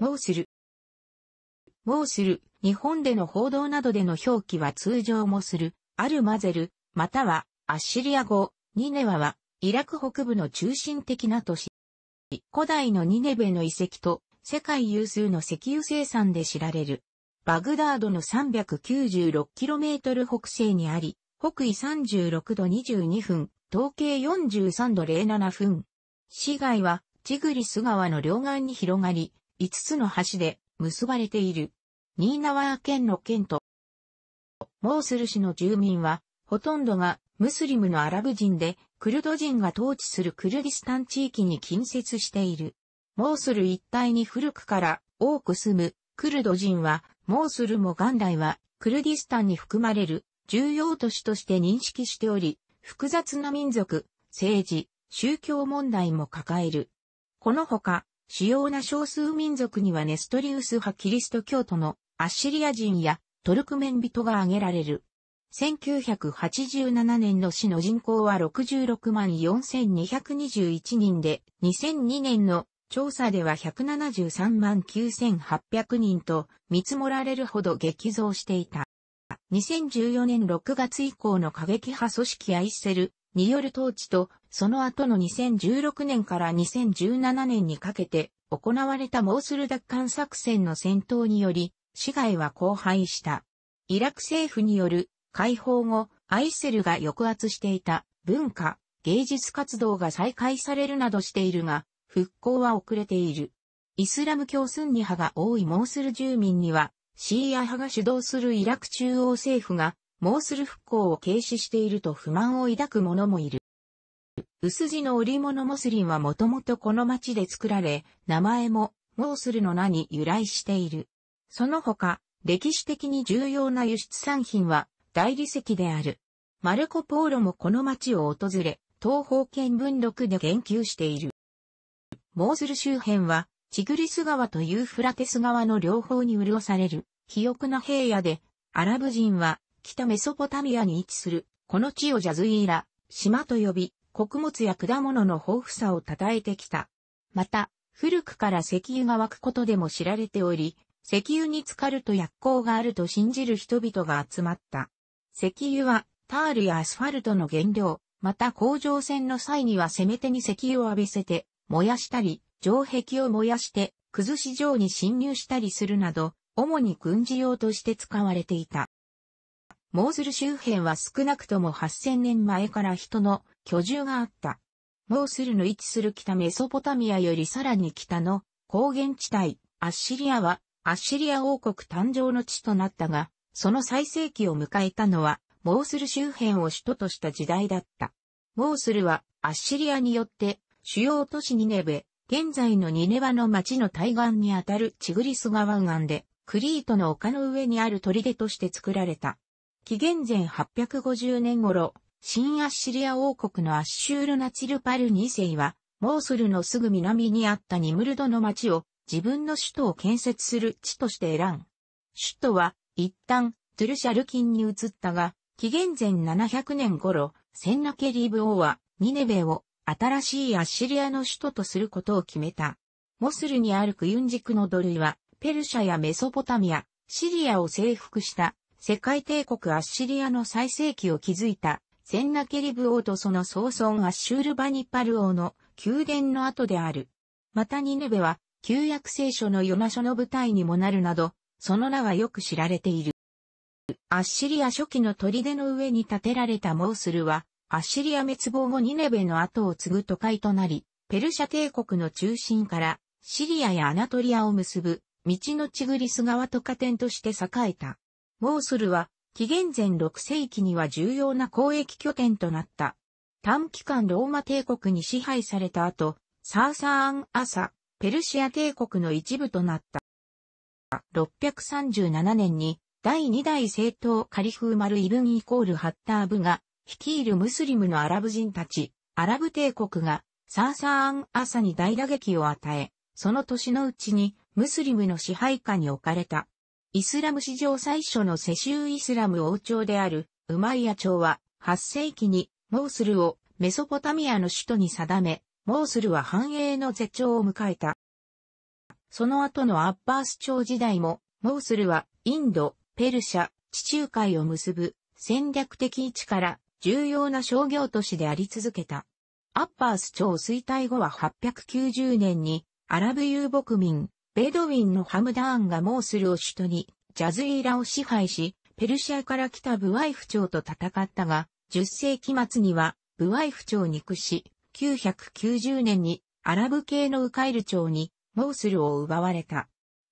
モーシル。モーシル、日本での報道などでの表記は通常もする、アルマゼル、またはアッシリア語、ニネワは、イラク北部の中心的な都市。古代のニネベの遺跡と、世界有数の石油生産で知られる。バグダードの 396km 北西にあり、北緯36度22分、東経43度07分。市街は、チグリス川の両岸に広がり、5つの橋で結ばれている。新縄県の県都。モースル市の住民は、ほとんどがムスリムのアラブ人で、クルド人が統治するクルディスタン地域に近接している。モースル一帯に古くから多く住むクルド人は、モースルも元来はクルディスタンに含まれる重要都市として認識しており、複雑な民族、政治、宗教問題も抱える。このほか、主要な少数民族にはネストリウス派キリスト教徒のアッシリア人やトルクメン人が挙げられる。1987年の市の人口は66万4221人で、2002年の調査では173万9800人と見積もられるほど激増していた。2014年6月以降の過激派組織アイセル、による統治と、その後の2016年から2017年にかけて行われたモースル奪還作戦の戦闘により、市街は荒廃した。イラク政府による解放後、アイセルが抑圧していた文化、芸術活動が再開されるなどしているが、復興は遅れている。イスラム教スンニ派が多いモースル住民には、シーア派が主導するイラク中央政府がもうする復興を軽視していると不満を抱く者もいる。薄地の織物モスリンはもともとこの町で作られ、名前も、モースルの名に由来している。その他、歴史的に重要な輸出産品は、大理石である。マルコ・ポーロもこの町を訪れ、東方見文録で言及している。モースル周辺は、チグリス川とユーフラテス川の両方に潤される、肥沃な平野で、アラブ人は北メソポタミアに位置する、この地をジャズイーラ、島と呼び、穀物や果物の豊富さを称えてきた。また、古くから石油が湧くことでも知られており、石油に浸かると薬効があると信じる人々が集まった。石油は、タールやアスファルトの原料、また甲状腺の際には攻めてに石油を浴びせて、燃やしたり、城壁を燃やして、崩し城に侵入したりするなど、主に軍事用として使われていた。モーズル周辺は少なくとも8000年前から人の居住があった。モースルの位置する北メソポタミアよりさらに北の高原地帯、アッシリアはアッシリア王国誕生の地となったが、その最盛期を迎えたのは、モースル周辺を首都とした時代だった。モースルはアッシリアによって主要都市ニネベ、現在のニネバの町の対岸にあたるチグリス川岸で、クリートの丘の上にある砦として作られた。紀元前850年頃、新アッシリア王国のアッシュールナチルパル2世は、モーソルのすぐ南にあったニムルドの町を自分の首都を建設する地として選ん。首都は一旦トゥルシャルキンに移ったが、紀元前700年頃、センナケリーブ王はニネベを新しいアッシリアの首都とすることを決めた。モスルにあるクユンジクの土塁は、ペルシャやメソポタミア、シリアを征服した世界帝国アッシリアの最盛期を築いた、センナケリブ王とその総孫アッシュールバニパル王の宮殿の後である。またニネベは、旧約聖書のヨナ書の舞台にもなるなど、その名はよく知られている。アッシリア初期の砦の上に建てられたモースルは、アッシリア滅亡後ニネベの後を継ぐ都会となり、ペルシャ帝国の中心から、シリアやアナトリアを結ぶ、道のチグリス川と加点として栄えた。モースルは、紀元前6世紀には重要な交易拠点となった。短期間ローマ帝国に支配された後、サーサーアン・アサ、ペルシア帝国の一部となった。637年に第2代政党カリフーマル・イブンイコール・ハッター部が率いるムスリムのアラブ人たち、アラブ帝国がサーサーアン・アサに大打撃を与え、その年のうちにムスリムの支配下に置かれた。イスラム史上最初の世襲イスラム王朝である、ウマイヤ朝は、8世紀に、モースルをメソポタミアの首都に定め、モースルは繁栄の絶頂を迎えた。その後のアッバース朝時代も、モースルはインド、ペルシャ、地中海を結ぶ戦略的位置から重要な商業都市であり続けた。アッバース朝衰退後は890年にアラブ遊牧民ベドウィンのハムダーンがモースルを首都に、ジャズイーラを支配し、ペルシアから来たブワイフ朝と戦ったが、10世紀末にはブワイフ朝に屈し、990年にアラブ系のウカイル朝にモースルを奪われた。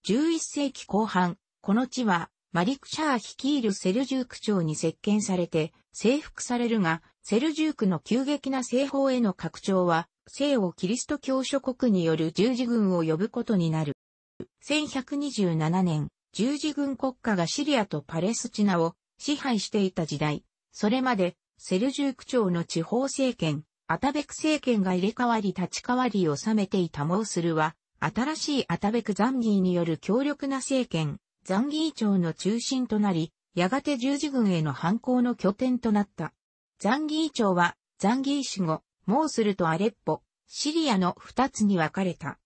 11世紀後半、この地はマリク・シャー率いるセルジューク朝に接見されて征服されるが、セルジュークの急激な西方への拡張は、西欧キリスト教諸国による十字軍を呼ぶことになる。1127年、十字軍国家がシリアとパレスチナを支配していた時代、それまでセルジューク朝の地方政権、アタベク政権が入れ替わり立ち替わりを収めていたモースルは、新しいアタベクザンギーによる強力な政権、ザンギー朝の中心となり、やがて十字軍への反抗の拠点となった。ザンギー朝は、ザンギー氏後、モースルとアレッポ、シリアの二つに分かれた。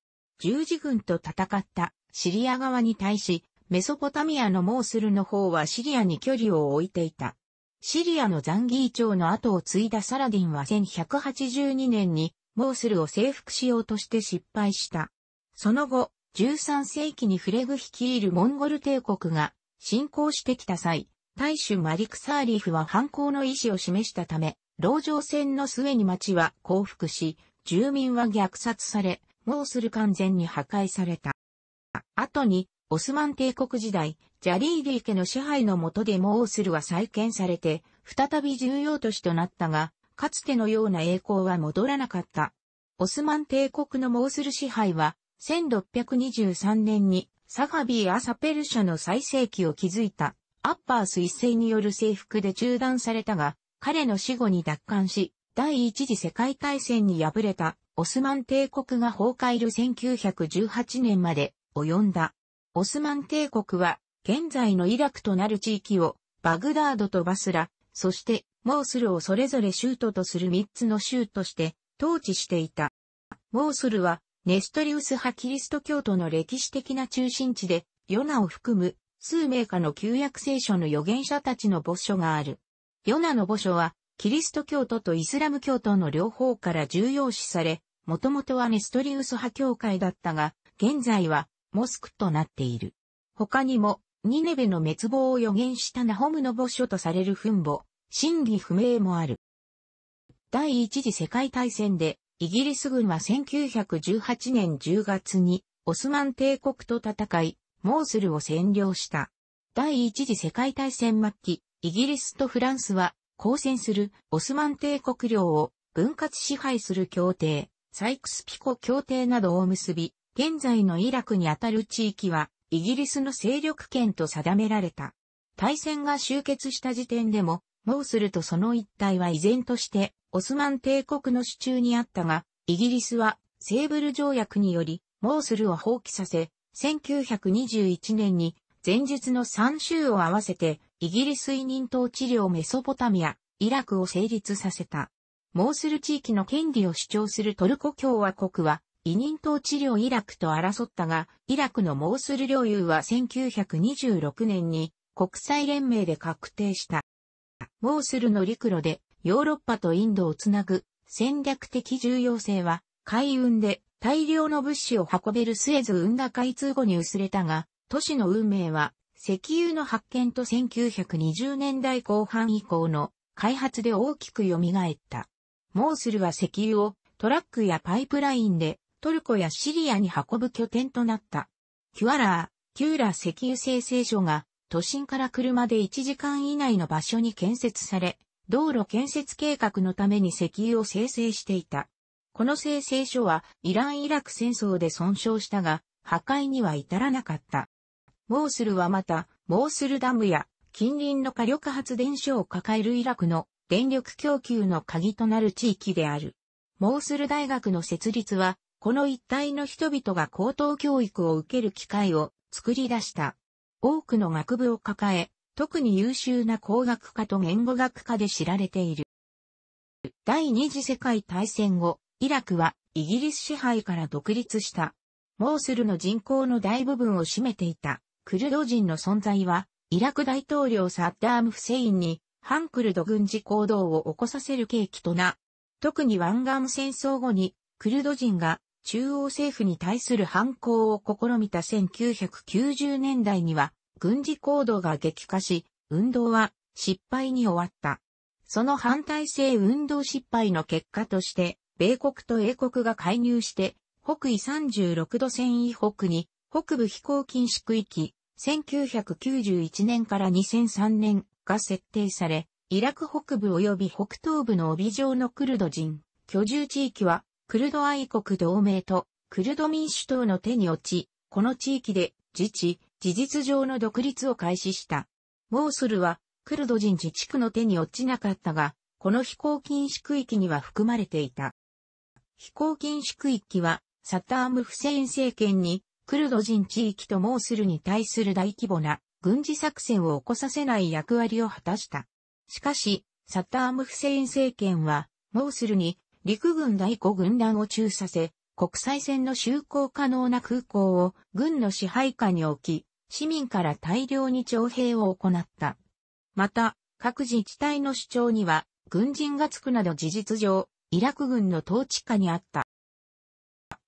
十字軍と戦ったシリア側に対し、メソポタミアのモースルの方はシリアに距離を置いていた。シリアのザンギー朝の後を継いだサラディンは1182年にモースルを征服しようとして失敗した。その後、13世紀にフレグ率いるモンゴル帝国が侵攻してきた際、大主マリクサーリフは反抗の意思を示したため、牢城戦の末に町は降伏し、住民は虐殺され、モースル完全に破壊された。後に、オスマン帝国時代、ジャリーディ家の支配の下でモースルは再建されて、再び重要都市となったが、かつてのような栄光は戻らなかった。オスマン帝国のモースル支配は、1623年にサファビー・アサペル社の最盛期を築いたアッパース一世による征服で中断されたが、彼の死後に奪還し、第一次世界大戦に敗れたオスマン帝国が崩壊る1918年まで及んだ。オスマン帝国は現在のイラクとなる地域をバグダードとバスラ、そしてモースルをそれぞれ州都とする3つの州として統治していた。モースルはネストリウス派キリスト教徒の歴史的な中心地でヨナを含む数名家の旧約聖書の預言者たちの墓所がある。ヨナの墓所はキリスト教徒とイスラム教徒の両方から重要視され、もともとはネストリウス派教会だったが、現在はモスクとなっている。他にも、ニネベの滅亡を予言したナホムの墓所とされる墳墓、真偽不明もある。第一次世界大戦で、イギリス軍は1918年10月に、オスマン帝国と戦い、モースルを占領した。第一次世界大戦末期、イギリスとフランスは交戦するオスマン帝国領を分割支配する協定、サイクスピコ協定などを結び、現在のイラクにあたる地域はイギリスの勢力圏と定められた。対戦が終結した時点でも、もうするとその一帯は依然としてオスマン帝国の手中にあったが、イギリスはセーブル条約により、モースルを放棄させ、1921年に前述の3州を合わせてイギリス委任統治領メソポタミア、イラクを成立させた。モースル地域の権利を主張するトルコ共和国は、委任統治領イラクと争ったが、イラクのモースル領有は1926年に国際連盟で確定した。モースルの陸路でヨーロッパとインドをつなぐ戦略的重要性は海運で大量の物資を運べるスエズ運河開通後に薄れたが、都市の運命は石油の発見と1920年代後半以降の開発で大きく蘇った。モースルは石油をトラックやパイプラインでトルコやシリアに運ぶ拠点となった。キュアラー、キューラ石油生成所が都心から車で1時間以内の場所に建設され、道路建設計画のために石油を生成していた。この生成所はイラン・イラク戦争で損傷したが、破壊には至らなかった。モースルはまた、モースルダムや近隣の火力発電所を抱えるイラクの電力供給の鍵となる地域である。モースル大学の設立は、この一帯の人々が高等教育を受ける機会を作り出した。多くの学部を抱え、特に優秀な工学科と言語学科で知られている。第二次世界大戦後、イラクはイギリス支配から独立した。モースルの人口の大部分を占めていたクルド人の存在は、イラク大統領サッダーム・フセインに、反クルド軍事行動を起こさせる契機とな。特に湾岸戦争後に、クルド人が中央政府に対する反抗を試みた1990年代には、軍事行動が激化し、運動は失敗に終わった。その反対性運動失敗の結果として、米国と英国が介入して、北緯36度線以北に北部飛行禁止区域、1991年から2003年が設定され、イラク北部及び北東部の帯状のクルド人、居住地域は、クルド愛国同盟とクルド民主党の手に落ち、この地域で自治、事実上の独立を開始した。モーソルは、クルド人自治区の手に落ちなかったが、この飛行禁止区域には含まれていた。飛行禁止区域は、サターム・フセイン政権にクルド人地域とモースルに対する大規模な軍事作戦を起こさせない役割を果たした。しかし、サッターム・フセイン政権は、モースルに陸軍第5軍団を中させ、国際線の就航可能な空港を軍の支配下に置き、市民から大量に徴兵を行った。また、各自治体の主張には、軍人がつくなど事実上、イラク軍の統治下にあった。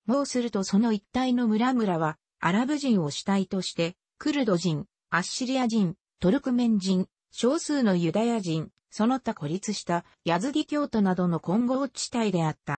もうするとその一帯の村々は、アラブ人を主体として、クルド人、アッシリア人、トルクメン人、少数のユダヤ人、その他孤立したヤズギ教徒などの混合地帯であった。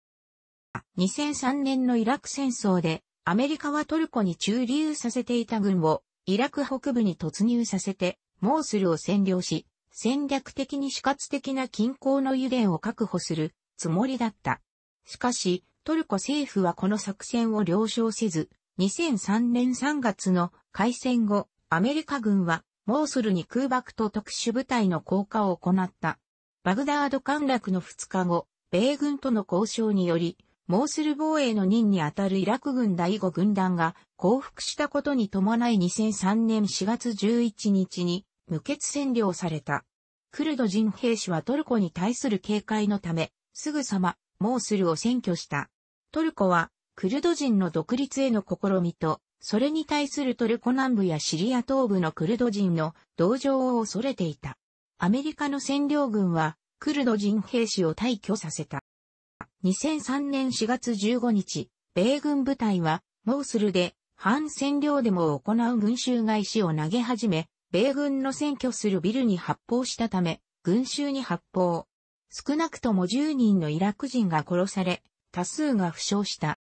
2003年のイラク戦争で、アメリカはトルコに駐留させていた軍を、イラク北部に突入させて、モースルを占領し、戦略的に死活的な均衡の油田を確保するつもりだった。しかし、トルコ政府はこの作戦を了承せず、2003年3月の開戦後、アメリカ軍は、モーソルに空爆と特殊部隊の降下を行った。バグダード陥落の2日後、米軍との交渉により、モースル防衛の任にあたるイラク軍第5軍団が降伏したことに伴い2003年4月11日に無血占領された。クルド人兵士はトルコに対する警戒のため、すぐさまモースルを占拠した。トルコは、クルド人の独立への試みと、それに対するトルコ南部やシリア東部のクルド人の同情を恐れていた。アメリカの占領軍は、クルド人兵士を退去させた。2003年4月15日、米軍部隊は、モースルで、反占領デモを行う群衆が石を投げ始め、米軍の占拠するビルに発砲したため、群衆に発砲。少なくとも10人のイラク人が殺され、多数が負傷した。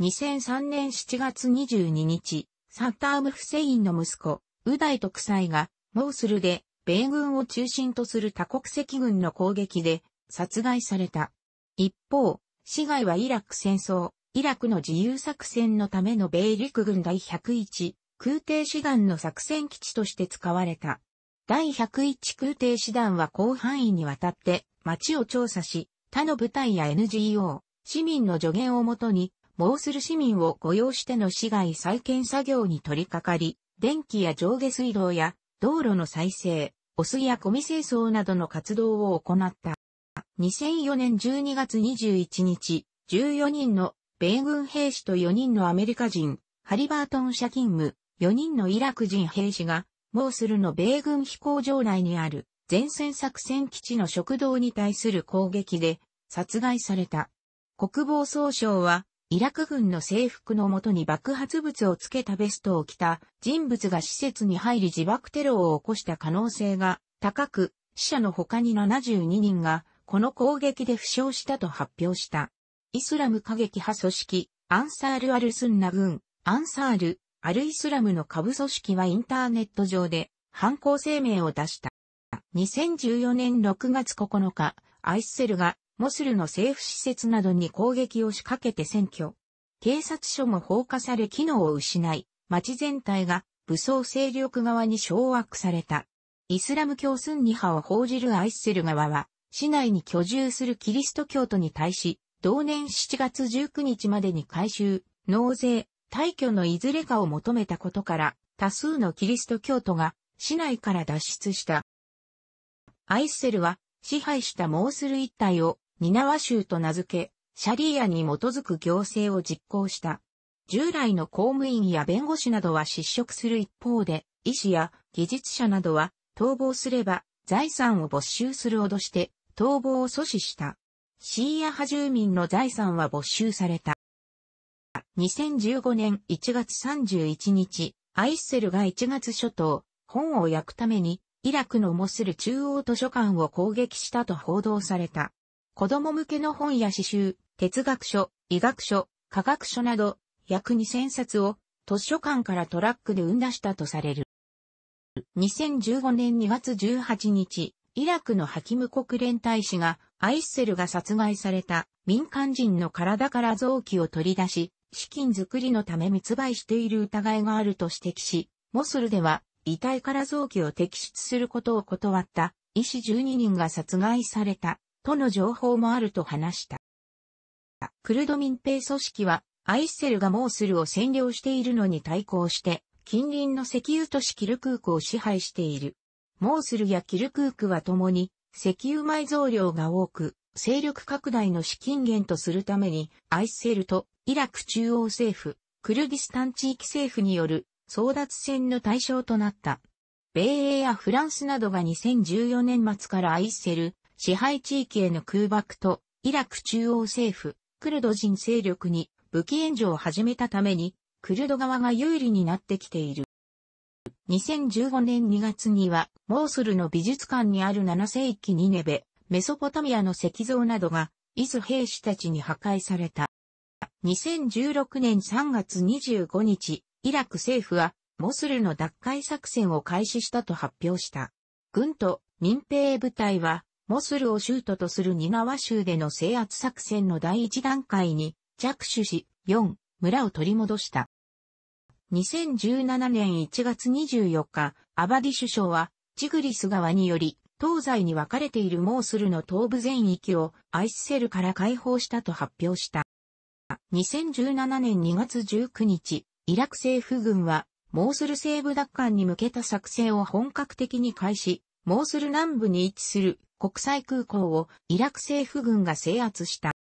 2003年7月22日、サッターム・フセインの息子、ウダイ特裁が、モースルで、米軍を中心とする多国籍軍の攻撃で、殺害された。一方、市外はイラク戦争、イラクの自由作戦のための米陸軍第101、空挺師団の作戦基地として使われた。第101空挺師団は広範囲にわたって、街を調査し、他の部隊や NGO、市民の助言をもとに、もする市民を雇用しての市街再建作業に取り掛かり、電気や上下水道や道路の再生、お水やゴミ清掃などの活動を行った。2004年12月21日、14人の米軍兵士と4人のアメリカ人、ハリバートン社勤務、4人のイラク人兵士が、モースルの米軍飛行場内にある前線作戦基地の食堂に対する攻撃で殺害された。国防総省は、イラク軍の制服のもとに爆発物をつけたベストを着た人物が施設に入り自爆テロを起こした可能性が高く、死者の他に72人がこの攻撃で負傷したと発表した。イスラム過激派組織、アンサール・アル・スンナ軍、アンサール、アル・イスラムの下部組織はインターネット上で犯行声明を出した。2014年6月9日、アイスセルがモスルの政府施設などに攻撃を仕掛けて占拠。警察署も放火され機能を失い、町全体が武装勢力側に掌握された。イスラム教スンニ派を報じるアイッセル側は、市内に居住するキリスト教徒に対し、同年7月19日までに回収、納税、退去のいずれかを求めたことから、多数のキリスト教徒が市内から脱出した。アイッセルは支配したモースル一帯をニナワ州と名付け、シャリーアに基づく行政を実行した。従来の公務員や弁護士などは失職する一方で、医師や技術者などは逃亡すれば財産を没収する脅して逃亡を阻止した。シーア派住民の財産は没収された。2015年1月31日、アイッセルが1月初頭、本を焼くために、イラクのモスル中央図書館を攻撃したと報道された。子供向けの本や詩集、哲学書、医学書、科学書など、約2000冊を図書館からトラックで生んだしたとされる。2015年2月18日、イラクのハキム国連大使が、アイッセルが殺害された民間人の体から臓器を取り出し、資金作りのため密売している疑いがあると指摘し、モスルでは遺体から臓器を摘出することを断った医師12人が殺害された。との情報もあると話した。クルド民兵組織は、アイッセルがモースルを占領しているのに対抗して、近隣の石油都市キルクークを支配している。モースルやキルクークは共に、石油埋蔵量が多く、勢力拡大の資金源とするために、アイッセルとイラク中央政府、クルディスタン地域政府による争奪戦の対象となった。米英やフランスなどが2014年末からアイッセル、支配地域への空爆と、イラク中央政府、クルド人勢力に武器援助を始めたために、クルド側が有利になってきている。2015年2月には、モースルの美術館にある7世紀ニネベ、メソポタミアの石像などが、イズ兵士たちに破壊された。2016年3月25日、イラク政府は、モスルの奪回作戦を開始したと発表した。軍と民兵部隊は、モスルをートとするニナワ州での制圧作戦の第一段階に着手し、4、村を取り戻した。2017年1月24日、アバディ首相は、チグリス川により、東西に分かれているモースルの東部全域をアイスセルから解放したと発表した。2017年2月19日、イラク政府軍は、モースル西部奪還に向けた作戦を本格的に開始、モースル南部に位置する国際空港をイラク政府軍が制圧した。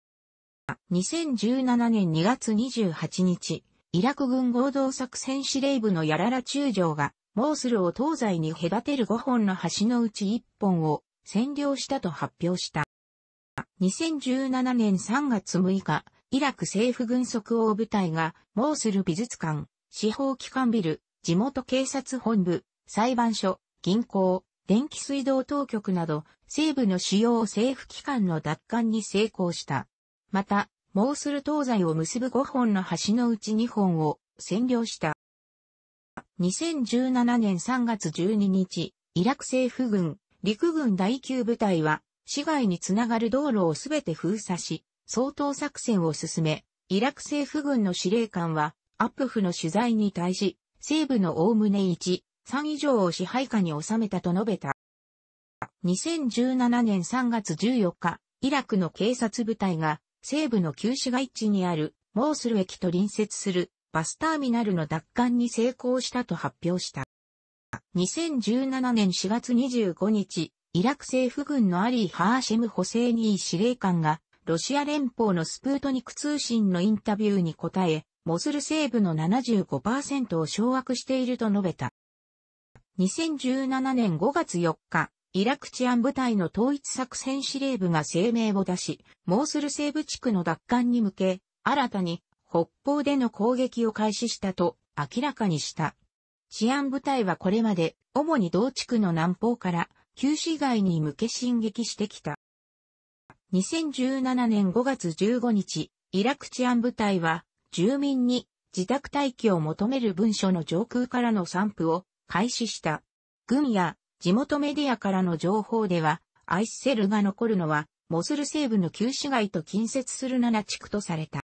2017年2月28日、イラク軍合同作戦司令部のヤララ中将が、モースルを東西に隔てる5本の橋のうち1本を占領したと発表した。2017年3月6日、イラク政府軍即応部隊が、モースル美術館、司法機関ビル、地元警察本部、裁判所、銀行、電気水道当局など、西部の主要政府機関の奪還に成功した。また、モーする東西を結ぶ5本の橋のうち2本を占領した。2017年3月12日、イラク政府軍、陸軍第9部隊は、市外につながる道路をすべて封鎖し、相当作戦を進め、イラク政府軍の司令官は、アップフの取材に対し、西部のおおね1、3以上を支配下に収めたと述べた。2017年3月14日、イラクの警察部隊が西部の旧市街地にあるモースル駅と隣接するバスターミナルの奪還に成功したと発表した。2017年4月25日、イラク政府軍のアリー・ハーシェム・ホセに、ニー司令官が、ロシア連邦のスプートニク通信のインタビューに答え、モスル西部の75%を掌握していると述べた。2017年5月4日、イラク治安部隊の統一作戦司令部が声明を出し、モースル西部地区の奪還に向け、新たに北方での攻撃を開始したと明らかにした。治安部隊はこれまで主に同地区の南方から旧市街に向け進撃してきた。2017年5月15日、イラク治安部隊は住民に自宅待機を求める文書の上空からの散布を開始した。軍や地元メディアからの情報では、アイスセルが残るのは、モスル西部の旧市街と近接する7地区とされた。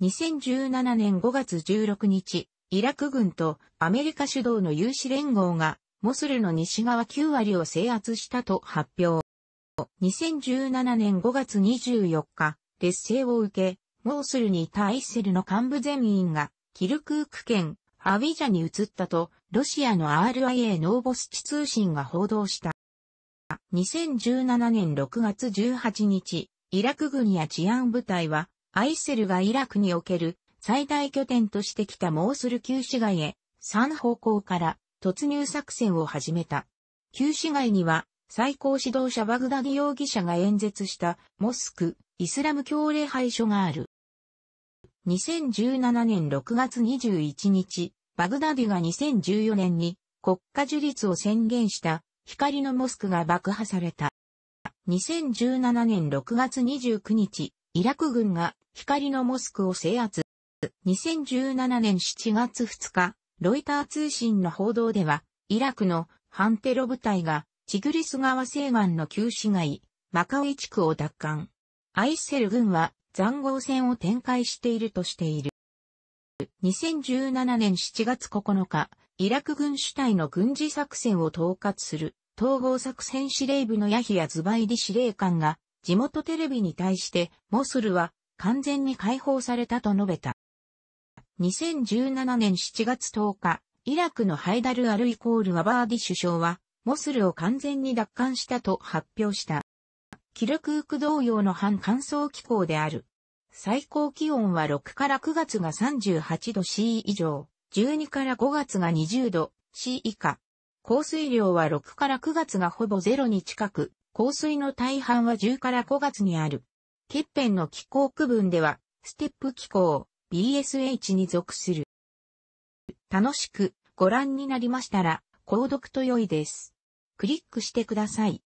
2017年5月16日、イラク軍とアメリカ主導の有志連合が、モスルの西側9割を制圧したと発表。2017年5月24日、劣勢を受け、モースルにいたアイセルの幹部全員が、キルクーク県アビジャに移ったと、ロシアの RIA ノーボスチ通信が報道した。2017年6月18日、イラク軍や治安部隊は、アイセルがイラクにおける最大拠点としてきたモースル旧市街へ3方向から突入作戦を始めた。旧市街には最高指導者バグダディ容疑者が演説したモスク、イスラム教礼拝所がある。2017年6月21日、バグダディが2014年に国家樹立を宣言した光のモスクが爆破された。2017年6月29日、イラク軍が光のモスクを制圧。2017年7月2日、ロイター通信の報道では、イラクの反テロ部隊がチグリス川西岸の旧市街、マカウイ地区を奪還。アイセル軍は残壕戦を展開しているとしている。2017年7月9日、イラク軍主体の軍事作戦を統括する統合作戦司令部のヤヒヤ・ズバイリ司令官が地元テレビに対してモスルは完全に解放されたと述べた。2017年7月10日、イラクのハイダル・アルイコール・アバーディ首相は、モスルを完全に奪還したと発表した。キルクーク同様の半乾燥気候である。最高気温は6から9月が38度 C 以上、12から5月が20度 C 以下。降水量は6から9月がほぼゼロに近く、降水の大半は10から5月にある。欠片の気候区分では、ステップ気候、BSH に属する。楽しくご覧になりましたら、購読と良いです。クリックしてください。